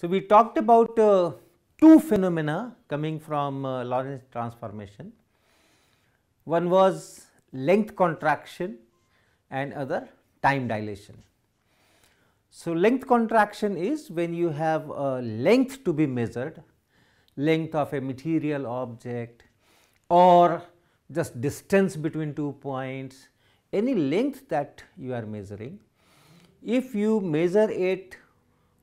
So, we talked about uh, two phenomena coming from uh, Lorentz transformation. One was length contraction and other time dilation. So, length contraction is when you have a length to be measured, length of a material object or just distance between two points, any length that you are measuring. If you measure it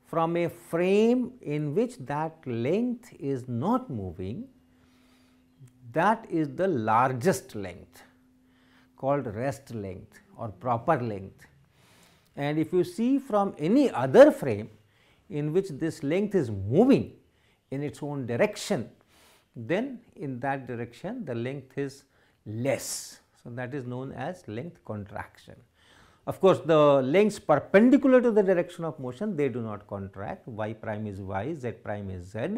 from a frame in which that length is not moving, that is the largest length called rest length or proper length. And if you see from any other frame in which this length is moving in its own direction, then in that direction the length is less. So, that is known as length contraction. Of course, the lengths perpendicular to the direction of motion they do not contract y prime is y, z prime is z.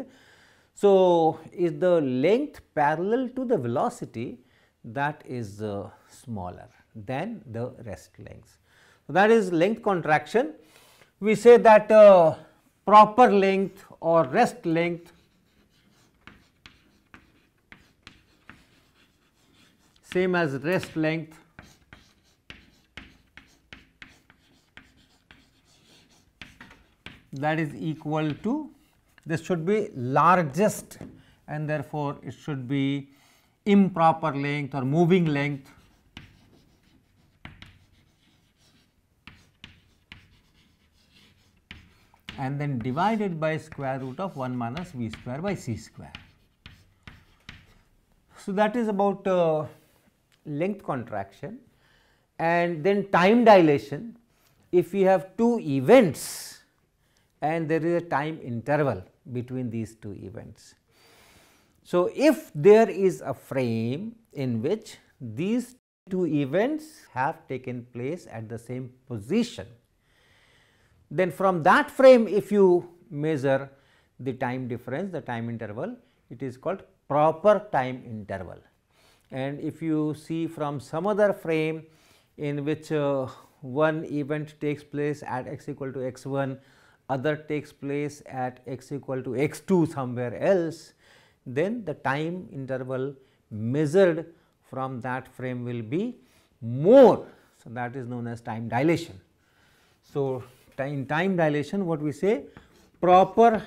So, is the length parallel to the velocity that is uh, smaller than the rest length. So, that is length contraction. We say that uh, proper length or rest length same as rest length that is equal to this should be largest and therefore, it should be improper length or moving length and then divided by square root of 1 minus v square by c square. So, that is about uh, length contraction and then time dilation if we have two events and there is a time interval between these two events. So, if there is a frame in which these two events have taken place at the same position, then from that frame if you measure the time difference, the time interval, it is called proper time interval. And if you see from some other frame in which uh, one event takes place at x equal to x 1, other takes place at x equal to x 2 somewhere else, then the time interval measured from that frame will be more. So, that is known as time dilation. So, in time dilation what we say proper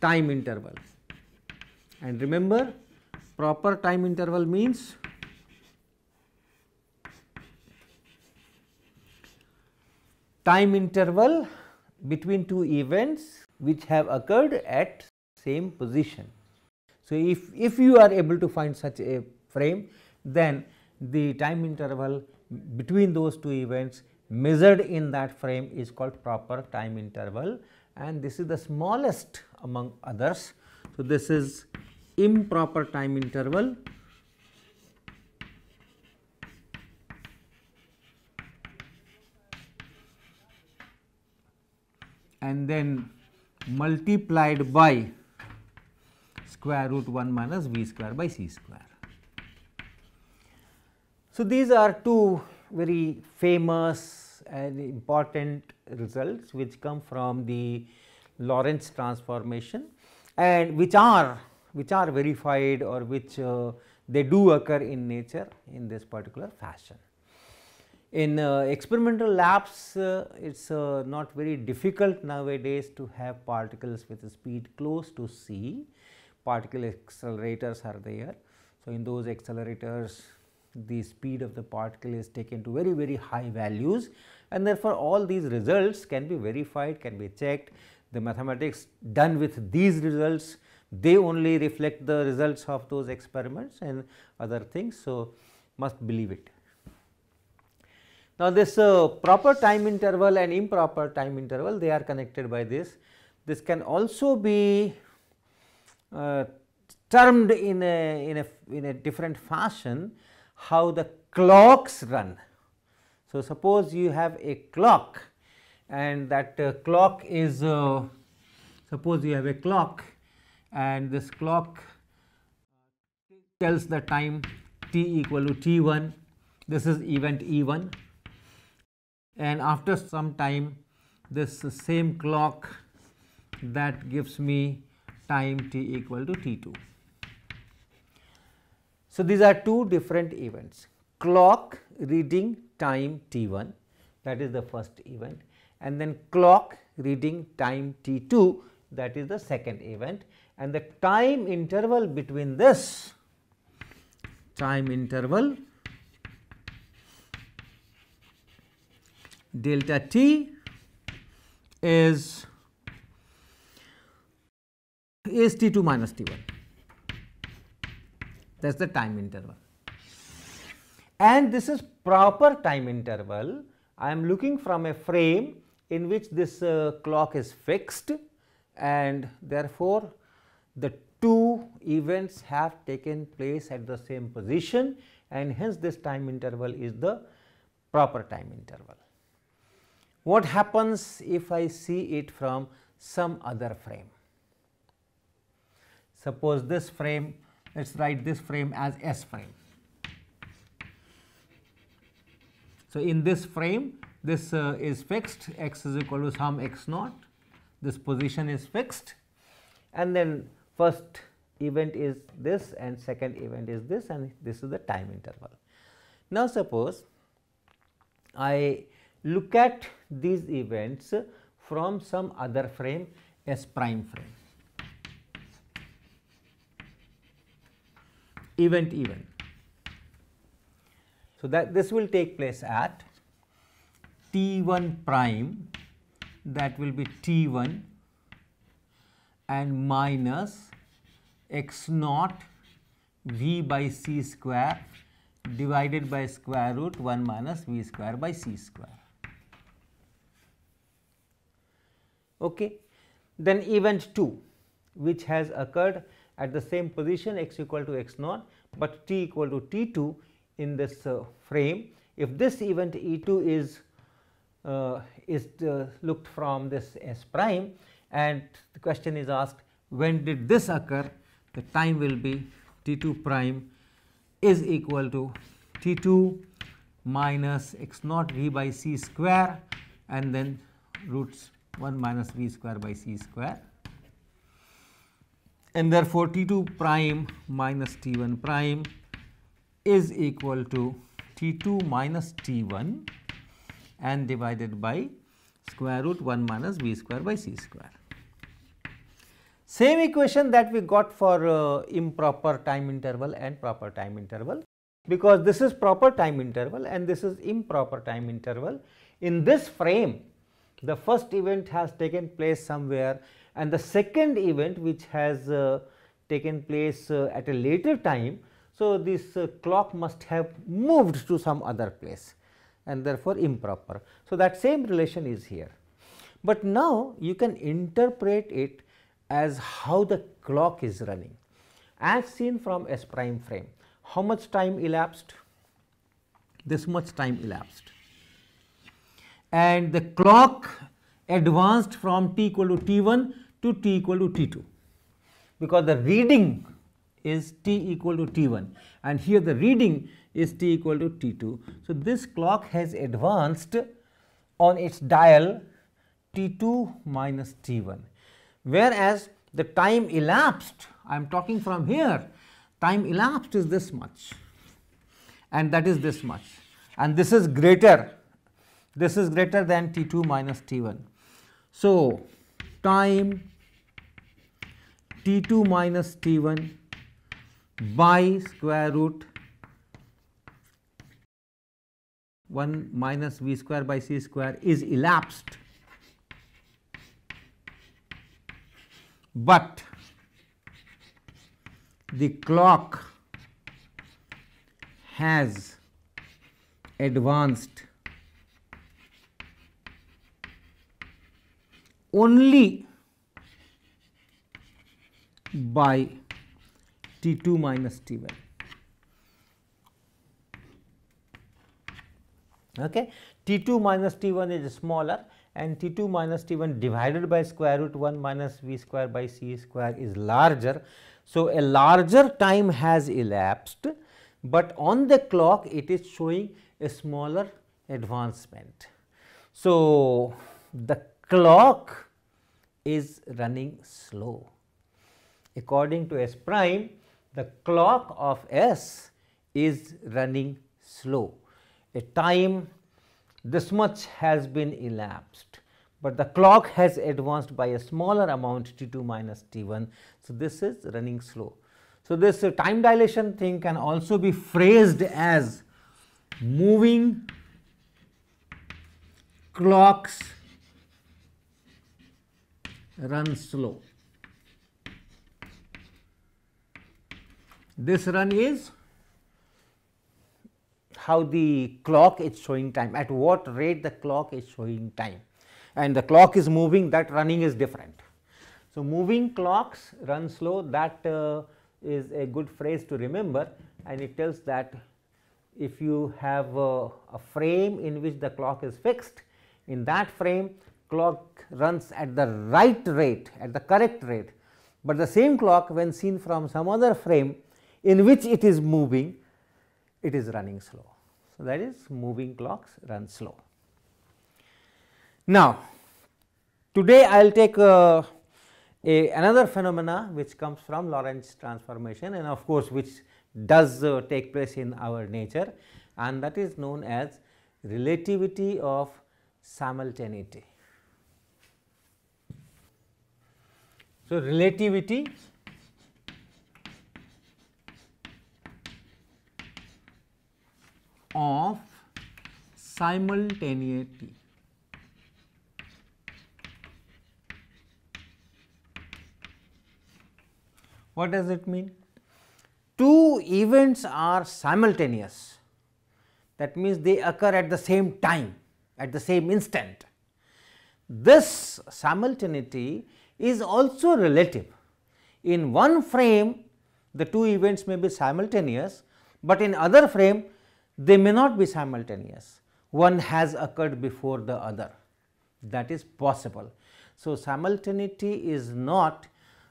time interval and remember proper time interval means time interval between two events which have occurred at same position. So, if, if you are able to find such a frame, then the time interval between those two events measured in that frame is called proper time interval and this is the smallest among others. So, this is improper time interval and then multiplied by square root 1 minus v square by c square. So, these are two very famous and important results which come from the Lorentz transformation and which are which are verified or which uh, they do occur in nature in this particular fashion. In uh, experimental labs, uh, it is uh, not very difficult nowadays to have particles with speed close to c, particle accelerators are there. So, in those accelerators the speed of the particle is taken to very very high values and therefore, all these results can be verified can be checked the mathematics done with these results they only reflect the results of those experiments and other things. So, must believe it. Now, this uh, proper time interval and improper time interval they are connected by this. This can also be uh, termed in a, in, a, in a different fashion how the clocks run. So, suppose you have a clock and that uh, clock is uh, suppose you have a clock and this clock tells the time t equal to t 1 this is event e 1 and after some time this same clock that gives me time t equal to t 2. So, these are two different events clock reading time t 1 that is the first event and then clock reading time t 2 that is the second event and the time interval between this time interval delta t is is t2 minus t1 that is the time interval and this is proper time interval I am looking from a frame in which this uh, clock is fixed and therefore the two events have taken place at the same position and hence this time interval is the proper time interval. What happens if I see it from some other frame? Suppose this frame, let us write this frame as S frame. So, in this frame, this uh, is fixed, x is equal to some x naught, this position is fixed and then first event is this and second event is this and this is the time interval. Now, suppose I look at these events from some other frame S prime frame. Event even. So, that this will take place at T 1 prime that will be T 1 and minus x naught v by c square divided by square root 1 minus v square by c square. Okay. Then event 2 which has occurred at the same position x equal to x naught, but t equal to t 2 in this uh, frame. If this event E 2 is uh, is uh, looked from this S prime and the question is asked when did this occur the time will be T 2 prime is equal to T 2 minus x naught V by C square and then roots 1 minus v square by c square and therefore t2 prime minus t1 prime is equal to t2 minus t1 and divided by square root 1 minus v square by c square. Same equation that we got for uh, improper time interval and proper time interval because this is proper time interval and this is improper time interval. In this frame the first event has taken place somewhere and the second event which has uh, taken place uh, at a later time. So, this uh, clock must have moved to some other place and therefore improper. So, that same relation is here, but now you can interpret it as how the clock is running as seen from S prime frame. How much time elapsed? This much time elapsed and the clock advanced from t equal to t1 to t equal to t2 because the reading is t equal to t1 and here the reading is t equal to t2. So, this clock has advanced on its dial t2 minus t1 whereas, the time elapsed I am talking from here time elapsed is this much and that is this much and this is greater this is greater than T2 minus T1. So, time T2 minus T1 by square root 1 minus V square by C square is elapsed, but the clock has advanced only by T2 minus T1. Okay. T2 minus T1 is smaller and T2 minus T1 divided by square root 1 minus V square by C square is larger. So, a larger time has elapsed, but on the clock it is showing a smaller advancement. So, the clock is running slow. According to S prime, the clock of S is running slow. A time this much has been elapsed, but the clock has advanced by a smaller amount t 2 minus t 1. So, this is running slow. So, this time dilation thing can also be phrased as moving clocks run slow. This run is how the clock is showing time, at what rate the clock is showing time and the clock is moving that running is different. So, moving clocks run slow that uh, is a good phrase to remember and it tells that if you have uh, a frame in which the clock is fixed, in that frame clock runs at the right rate at the correct rate, but the same clock when seen from some other frame in which it is moving it is running slow. So, that is moving clocks run slow. Now, today I will take uh, a, another phenomena which comes from Lorentz transformation and of course, which does uh, take place in our nature and that is known as relativity of simultaneity. So, relativity of simultaneity. What does it mean? Two events are simultaneous. That means they occur at the same time, at the same instant. This simultaneity is also relative. In one frame, the two events may be simultaneous, but in other frame, they may not be simultaneous. One has occurred before the other. That is possible. So, simultaneity is not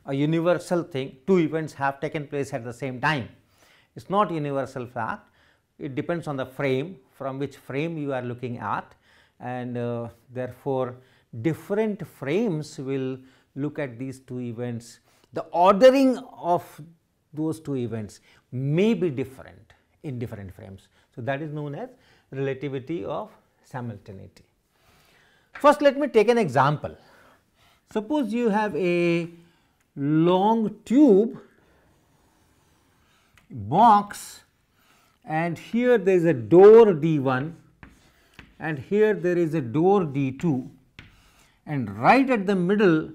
a universal thing, two events have taken place at the same time. It is not universal fact, it depends on the frame from which frame you are looking at and uh, therefore, different frames will look at these two events, the ordering of those two events may be different in different frames. So, that is known as relativity of simultaneity. First, let me take an example. Suppose you have a long tube box and here there is a door D1 and here there is a door D2 and right at the middle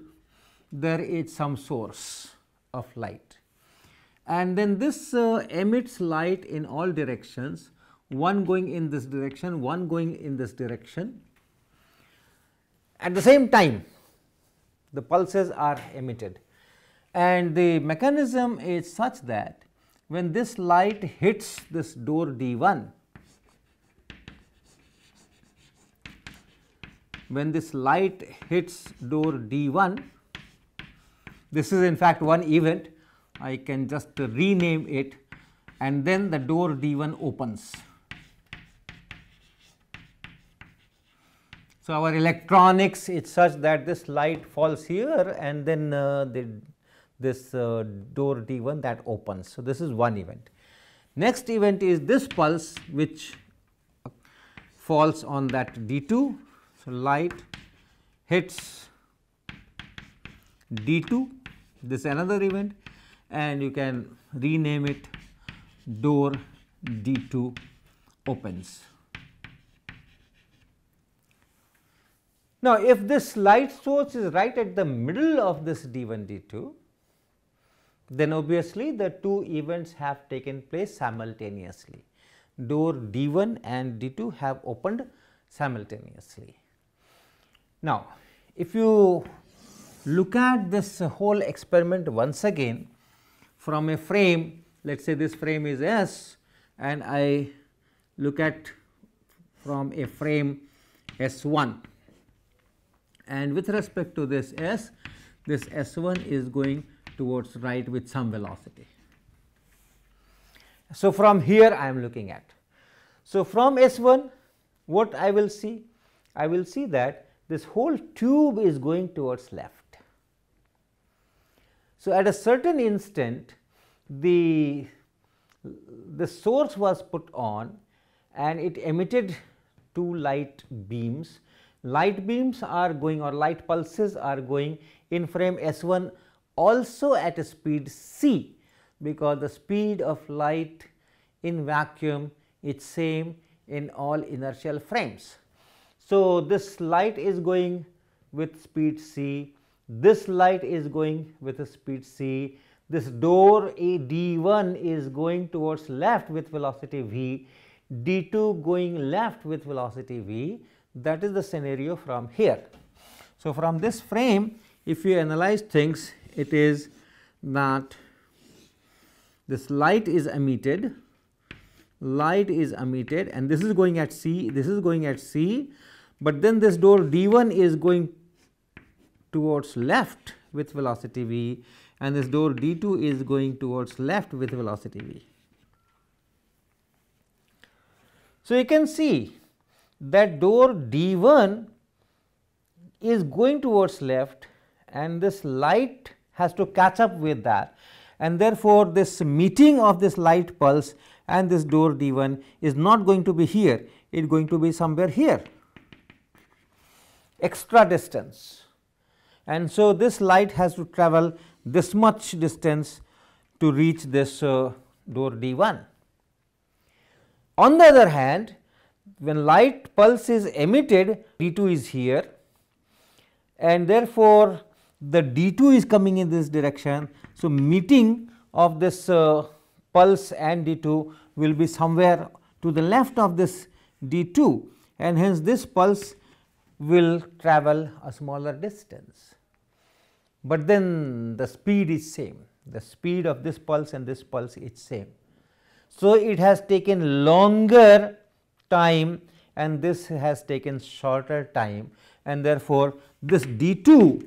there is some source of light. And then this uh, emits light in all directions, one going in this direction, one going in this direction. At the same time, the pulses are emitted. And the mechanism is such that when this light hits this door D1, when this light hits door D1, this is in fact one event. I can just rename it and then the door D1 opens. So, our electronics is such that this light falls here and then uh, the, this uh, door D1 that opens. So, this is one event. Next event is this pulse which falls on that D2. So, light hits D2 this another event and you can rename it door D2 opens. Now, if this light source is right at the middle of this D1, D2, then obviously the two events have taken place simultaneously. Door D1 and D2 have opened simultaneously. Now, if you look at this whole experiment once again from a frame, let us say this frame is S and I look at from a frame S 1 and with respect to this S, this S 1 is going towards right with some velocity. So, from here I am looking at. So, from S 1 what I will see? I will see that this whole tube is going towards left so, at a certain instant the, the source was put on and it emitted two light beams. Light beams are going or light pulses are going in frame S1 also at a speed c because the speed of light in vacuum is same in all inertial frames. So, this light is going with speed c this light is going with a speed c. This door ad one is going towards left with velocity v. D2 going left with velocity v. That is the scenario from here. So, from this frame if you analyze things it is that this light is emitted light is emitted and this is going at C, this is going at C, but then this door D1 is going towards left with velocity v and this door d2 is going towards left with velocity v. So, you can see that door d1 is going towards left and this light has to catch up with that and therefore, this meeting of this light pulse and this door d1 is not going to be here, it is going to be somewhere here extra distance and so this light has to travel this much distance to reach this uh, door D1. On the other hand, when light pulse is emitted, D2 is here and therefore, the D2 is coming in this direction. So, meeting of this uh, pulse and D2 will be somewhere to the left of this D2 and hence this pulse will travel a smaller distance but then the speed is same the speed of this pulse and this pulse is same. So, it has taken longer time and this has taken shorter time and therefore, this D 2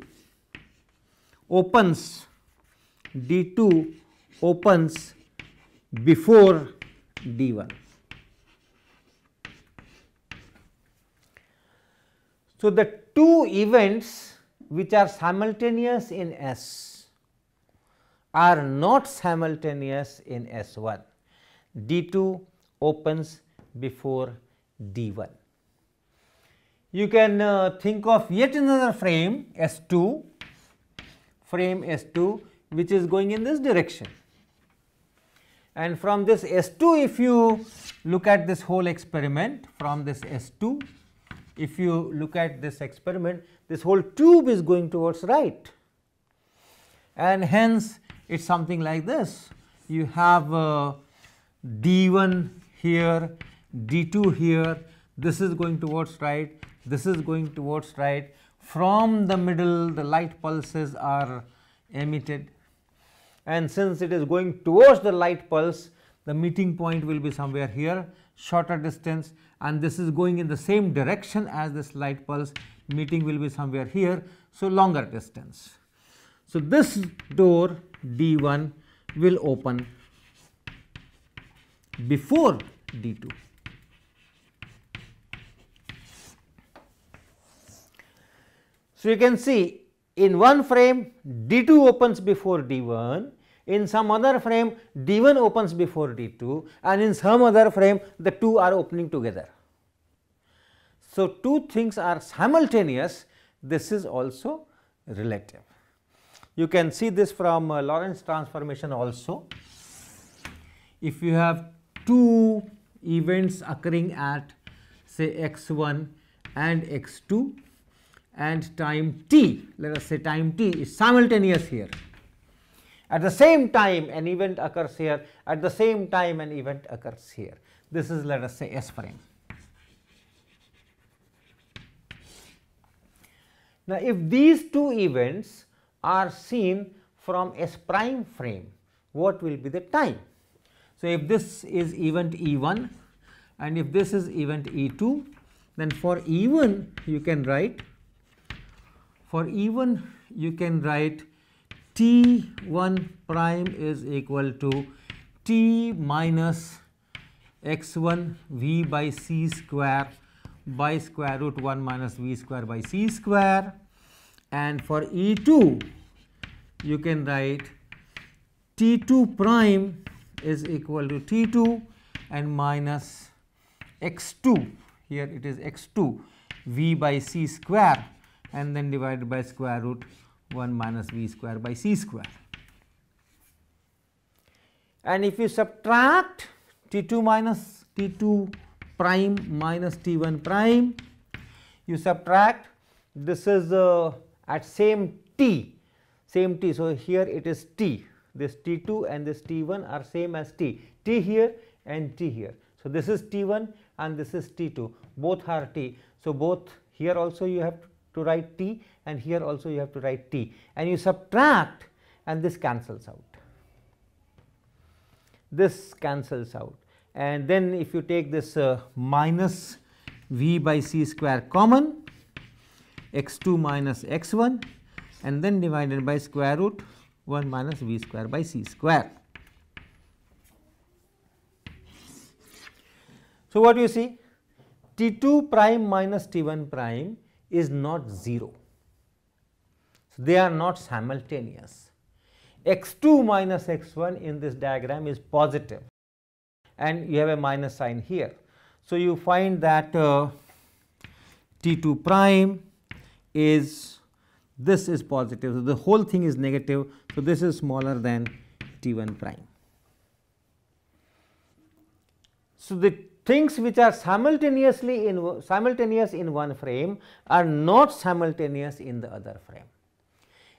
opens D 2 opens before D 1. So, the two events which are simultaneous in S are not simultaneous in S 1. D 2 opens before D 1. You can uh, think of yet another frame S 2, frame S 2 which is going in this direction. And from this S 2 if you look at this whole experiment from this S 2 if you look at this experiment, this whole tube is going towards right and hence it is something like this. You have uh, d1 here, d2 here, this is going towards right, this is going towards right. From the middle the light pulses are emitted and since it is going towards the light pulse the meeting point will be somewhere here shorter distance and this is going in the same direction as this light pulse meeting will be somewhere here. So, longer distance. So, this door D1 will open before D2. So, you can see in one frame D2 opens before D1 in some other frame d1 opens before d2 and in some other frame the two are opening together. So, two things are simultaneous this is also relative. You can see this from uh, Lorentz transformation also. If you have two events occurring at say x1 and x2 and time t let us say time t is simultaneous here at the same time an event occurs here, at the same time an event occurs here. This is let us say S prime. Now, if these two events are seen from S prime frame, what will be the time? So, if this is event E 1 and if this is event E 2, then for E 1 you can write for E 1 you can write t1 prime is equal to t minus x1 v by c square by square root 1 minus v square by c square and for E2 you can write T2 prime is equal to T2 and minus x2 here it is x2 v by c square and then divided by square root 1 minus v square by c square. And if you subtract t 2 minus t 2 prime minus t 1 prime, you subtract this is uh, at same t, same t. So, here it is t, this t 2 and this t 1 are same as t, t here and t here. So, this is t 1 and this is t 2, both are t. So, both here also you have to write t and here also you have to write t and you subtract and this cancels out. This cancels out and then if you take this uh, minus v by c square common x 2 minus x 1 and then divided by square root 1 minus v square by c square. So, what you see t 2 prime minus t 1 prime is not 0. So, they are not simultaneous. x 2 minus x 1 in this diagram is positive and you have a minus sign here. So, you find that uh, t 2 prime is this is positive. So, the whole thing is negative. So, this is smaller than t 1 prime. So, the things which are simultaneously in simultaneous in one frame are not simultaneous in the other frame.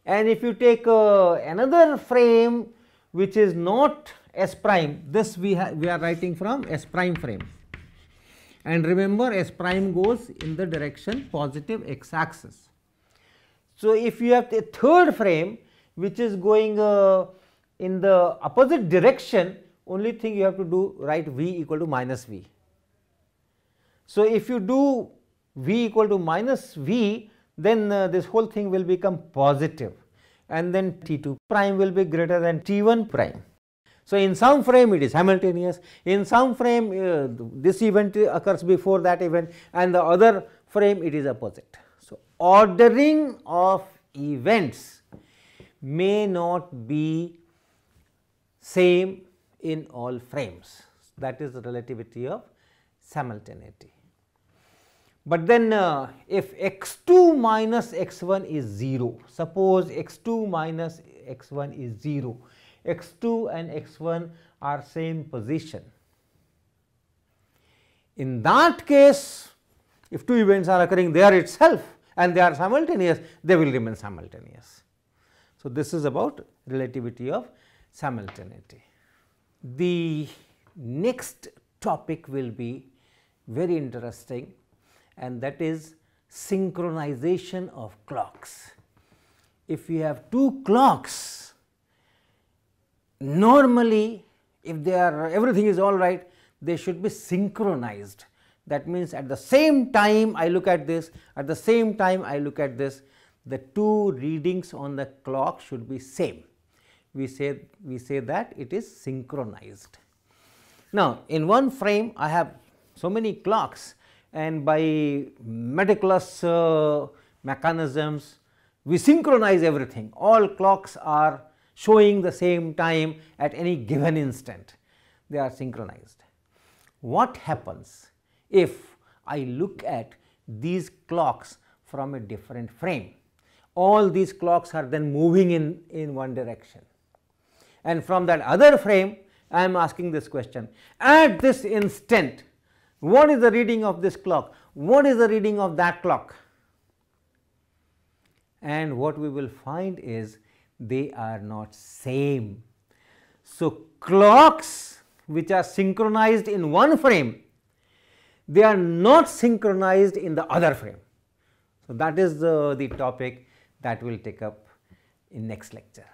And if you take uh, another frame which is not S prime, this we, we are writing from S prime frame. And remember S prime goes in the direction positive x axis. So, if you have a third frame which is going uh, in the opposite direction, only thing you have to do write v equal to minus v. So, if you do V equal to minus V, then uh, this whole thing will become positive and then T2 prime will be greater than T1 prime. So, in some frame it is Hamiltonian. in some frame uh, this event occurs before that event and the other frame it is opposite. So, ordering of events may not be same in all frames that is the relativity of simultaneity. But then uh, if x2 minus x1 is 0, suppose x2 minus x1 is 0, x2 and x1 are same position. In that case, if two events are occurring there itself and they are simultaneous, they will remain simultaneous. So, this is about relativity of simultaneity. The next topic will be very interesting and that is synchronization of clocks. If you have two clocks, normally if they are everything is all right, they should be synchronized. That means at the same time I look at this, at the same time I look at this, the two readings on the clock should be same. We say, we say that it is synchronized. Now, in one frame I have so many clocks and by meticulous uh, mechanisms we synchronize everything all clocks are showing the same time at any given instant they are synchronized what happens if i look at these clocks from a different frame all these clocks are then moving in in one direction and from that other frame i am asking this question at this instant what is the reading of this clock? What is the reading of that clock? And what we will find is they are not same. So, clocks which are synchronized in one frame, they are not synchronized in the other frame. So, that is the, uh, the topic that we will take up in next lecture.